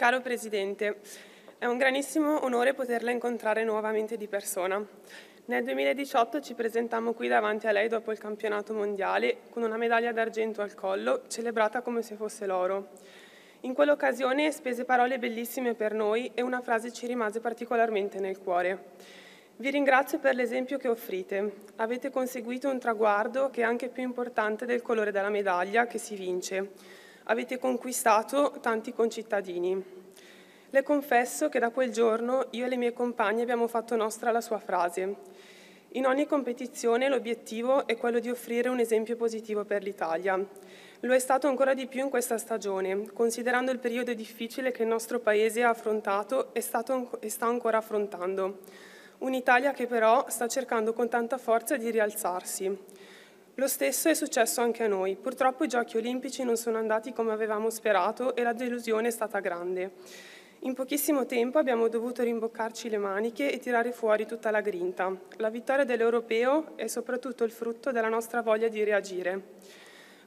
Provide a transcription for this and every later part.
Caro Presidente, è un grandissimo onore poterla incontrare nuovamente di persona. Nel 2018 ci presentammo qui davanti a lei dopo il campionato mondiale con una medaglia d'argento al collo, celebrata come se fosse l'oro. In quell'occasione spese parole bellissime per noi e una frase ci rimase particolarmente nel cuore. Vi ringrazio per l'esempio che offrite. Avete conseguito un traguardo che è anche più importante del colore della medaglia che si vince Avete conquistato tanti concittadini. Le confesso che da quel giorno io e le mie compagne abbiamo fatto nostra la sua frase. In ogni competizione l'obiettivo è quello di offrire un esempio positivo per l'Italia. Lo è stato ancora di più in questa stagione, considerando il periodo difficile che il nostro Paese ha affrontato e, stato, e sta ancora affrontando. Un'Italia che però sta cercando con tanta forza di rialzarsi. Lo stesso è successo anche a noi. Purtroppo i giochi olimpici non sono andati come avevamo sperato e la delusione è stata grande. In pochissimo tempo abbiamo dovuto rimboccarci le maniche e tirare fuori tutta la grinta. La vittoria dell'Europeo è soprattutto il frutto della nostra voglia di reagire.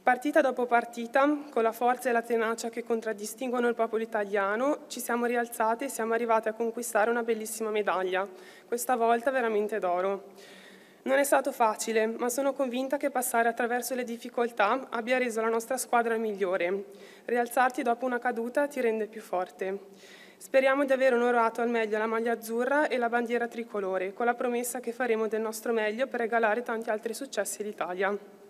Partita dopo partita, con la forza e la tenacia che contraddistinguono il popolo italiano, ci siamo rialzate e siamo arrivate a conquistare una bellissima medaglia, questa volta veramente d'oro. Non è stato facile, ma sono convinta che passare attraverso le difficoltà abbia reso la nostra squadra migliore. Rialzarti dopo una caduta ti rende più forte. Speriamo di aver onorato al meglio la maglia azzurra e la bandiera tricolore, con la promessa che faremo del nostro meglio per regalare tanti altri successi all'Italia.